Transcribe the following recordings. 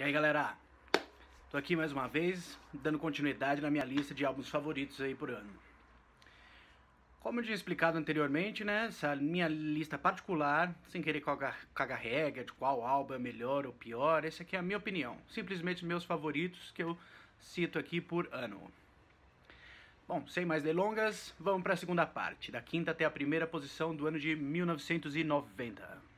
E aí galera, tô aqui mais uma vez dando continuidade na minha lista de álbuns favoritos aí por ano. Como eu tinha explicado anteriormente, né, essa minha lista particular, sem querer cagar regra de qual álbum é melhor ou pior, essa aqui é a minha opinião, simplesmente meus favoritos que eu cito aqui por ano. Bom, sem mais delongas, vamos para a segunda parte, da quinta até a primeira posição do ano de 1990.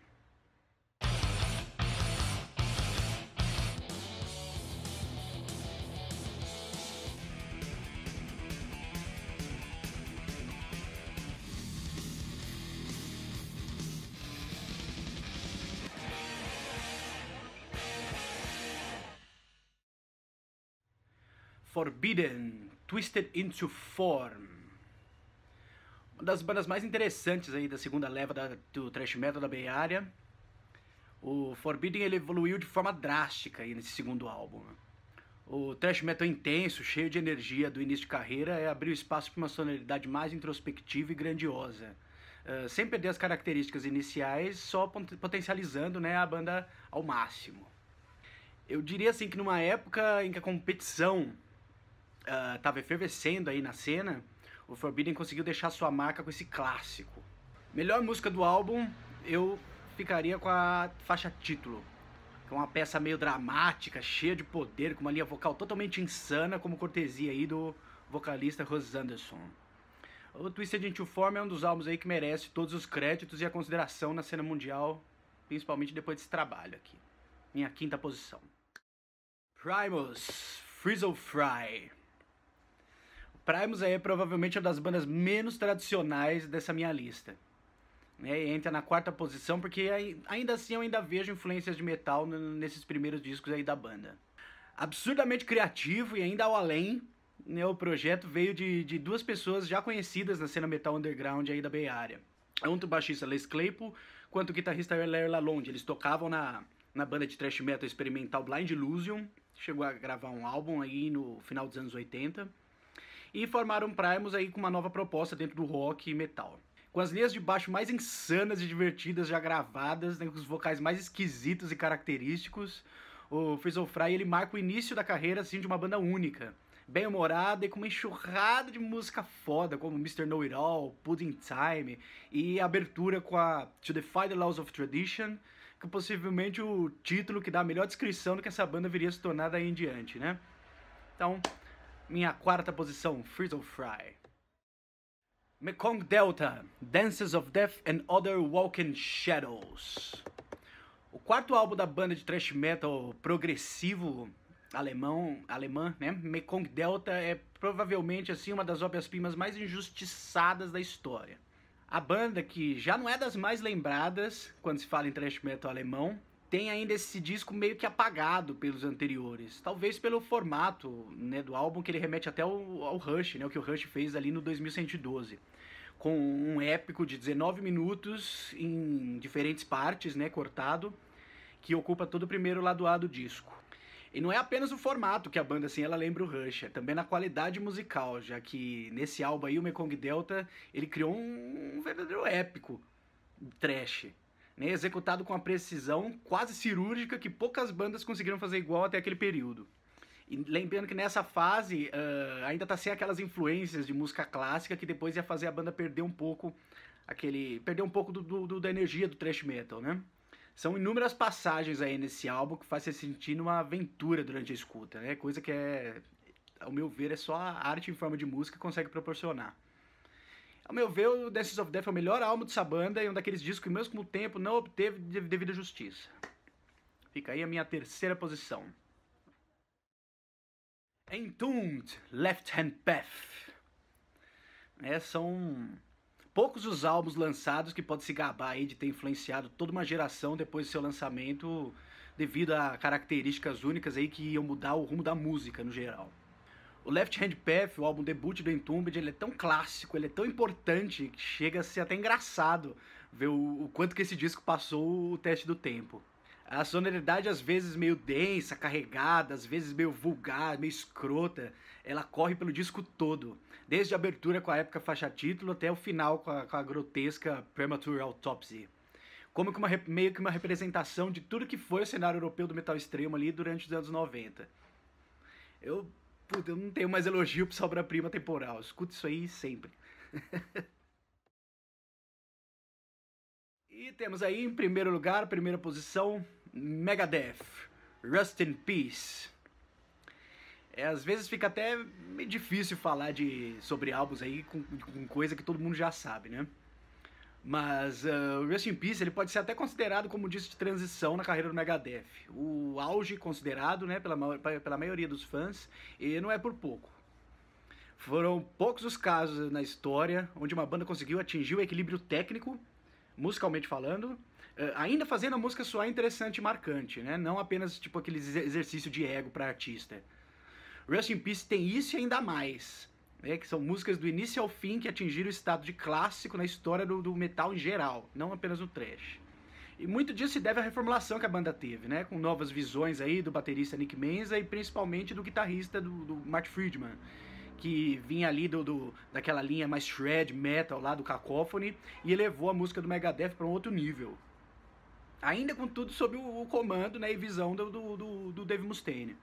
Forbidden, Twisted into Form. Uma das bandas mais interessantes aí da segunda leva da, do thrash metal da Bay Area. O Forbidden ele evoluiu de forma drástica aí nesse segundo álbum. O thrash metal intenso, cheio de energia do início de carreira, é, abriu espaço para uma sonoridade mais introspectiva e grandiosa. Uh, sem perder as características iniciais, só potencializando né, a banda ao máximo. Eu diria assim que numa época em que a competição estava ah, uh, efervescendo aí na cena, o Forbidden conseguiu deixar sua marca com esse clássico. Melhor música do álbum, eu ficaria com a faixa título, que é uma peça meio dramática, cheia de poder, com uma linha vocal totalmente insana, como cortesia aí do vocalista Rose Anderson. O Twisted Into Form é um dos álbuns aí que merece todos os créditos e a consideração na cena mundial, principalmente depois desse trabalho aqui. Minha quinta posição. Primus, Frizzle Fry. Primus aí é provavelmente uma das bandas menos tradicionais dessa minha lista. É, entra na quarta posição, porque ainda assim eu ainda vejo influências de metal nesses primeiros discos aí da banda. Absurdamente criativo e ainda ao além, né, o projeto veio de, de duas pessoas já conhecidas na cena metal underground aí da Bay Area. Tanto o baixista Les Claypool quanto o guitarrista Larry Lalonde. Eles tocavam na, na banda de thrash metal experimental Blind Illusion, chegou a gravar um álbum aí no final dos anos 80 e formaram Primus aí com uma nova proposta dentro do rock e metal. Com as linhas de baixo mais insanas e divertidas já gravadas, né, com os vocais mais esquisitos e característicos, o Fizzle Fry ele marca o início da carreira assim de uma banda única, bem humorada e com uma enxurrada de música foda como Mr. Know It All, Pudding Time e abertura com a To Defy the Laws of Tradition, que é possivelmente o título que dá a melhor descrição do que essa banda viria a se tornar daí em diante, né? Então, minha quarta posição, Frizzle Fry. Mekong Delta, Dances of Death and Other Walking Shadows. O quarto álbum da banda de thrash metal progressivo alemão, alemã, né? Mekong Delta é provavelmente assim uma das obras-primas mais injustiçadas da história. A banda que já não é das mais lembradas quando se fala em thrash metal alemão, tem ainda esse disco meio que apagado pelos anteriores. Talvez pelo formato né, do álbum, que ele remete até ao, ao Rush, né, o que o Rush fez ali no 2112. Com um épico de 19 minutos em diferentes partes, né, cortado, que ocupa todo o primeiro lado A do disco. E não é apenas o formato que a banda assim ela lembra o Rush, é também na qualidade musical, já que nesse álbum aí o Mekong Delta ele criou um, um verdadeiro épico trash né, executado com a precisão quase cirúrgica que poucas bandas conseguiram fazer igual até aquele período. E lembrando que nessa fase uh, ainda tá sem aquelas influências de música clássica que depois ia fazer a banda perder um pouco aquele perder um pouco do, do, do da energia do thrash metal, né? São inúmeras passagens aí nesse álbum que faz você sentir uma aventura durante a escuta, né? Coisa que é, ao meu ver, é só a arte em forma de música que consegue proporcionar. Ao meu ver, o Dances of Death é o melhor álbum dessa banda e um daqueles discos que, mesmo com o tempo, não obteve devida justiça. Fica aí a minha terceira posição. Entombed, Left Hand Path. É, são poucos os álbuns lançados que pode se gabar aí de ter influenciado toda uma geração depois do seu lançamento, devido a características únicas aí que iam mudar o rumo da música no geral. O Left Hand Path, o álbum debut do Entombed, ele é tão clássico, ele é tão importante que chega a ser até engraçado ver o, o quanto que esse disco passou o teste do tempo. A sonoridade, às vezes meio densa, carregada, às vezes meio vulgar, meio escrota, ela corre pelo disco todo. Desde a abertura com a época faixa título até o final com a, com a grotesca Premature Autopsy. Como que uma, meio que uma representação de tudo que foi o cenário europeu do metal extremo ali durante os anos 90. Eu Puta, eu não tenho mais elogio pra obra-prima temporal. Escuta isso aí sempre. e temos aí em primeiro lugar, primeira posição, Megadeth, Rust in Peace. É, às vezes fica até meio difícil falar de, sobre álbuns aí com, com coisa que todo mundo já sabe, né? Mas uh, o Rust in Peace ele pode ser até considerado como disco de transição na carreira do Megadeth. O auge considerado né, pela, pela maioria dos fãs, e não é por pouco. Foram poucos os casos na história onde uma banda conseguiu atingir o equilíbrio técnico, musicalmente falando, eh, ainda fazendo a música soar interessante e marcante, né? não apenas tipo aquele exercício de ego para artista. Rust in Peace tem isso e ainda mais né, que são músicas do início ao fim que atingiram o estado de clássico na história do, do metal em geral, não apenas no thrash. E muito disso se deve à reformulação que a banda teve, né? Com novas visões aí do baterista Nick Menza e principalmente do guitarrista do, do Mark Friedman, que vinha ali do, do, daquela linha mais shred metal lá do Cacophony e elevou a música do Megadeth para um outro nível. Ainda com tudo sob o, comando né, e visão do, do, do Dave Mustaine.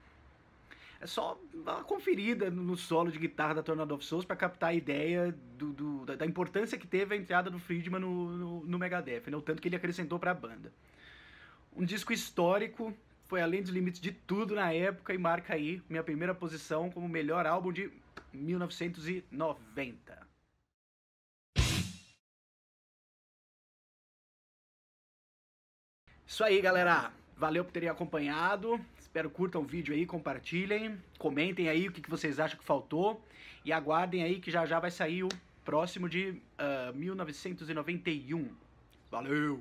É só dar uma conferida no solo de guitarra da Tornado of Souls para captar a ideia do, do, da, importância que teve a entrada do Friedman no, no, no Megadeth, né? o tanto que ele acrescentou para a banda. Um disco histórico, foi além dos limites de tudo na época e marca aí minha primeira posição como melhor álbum de 1990. Isso aí, galera. Valeu por terem acompanhado. Espero curtam o vídeo aí, compartilhem, comentem aí o que, que vocês acham que faltou e aguardem aí que já já vai sair o próximo de uh, ah, 1991. Valeu!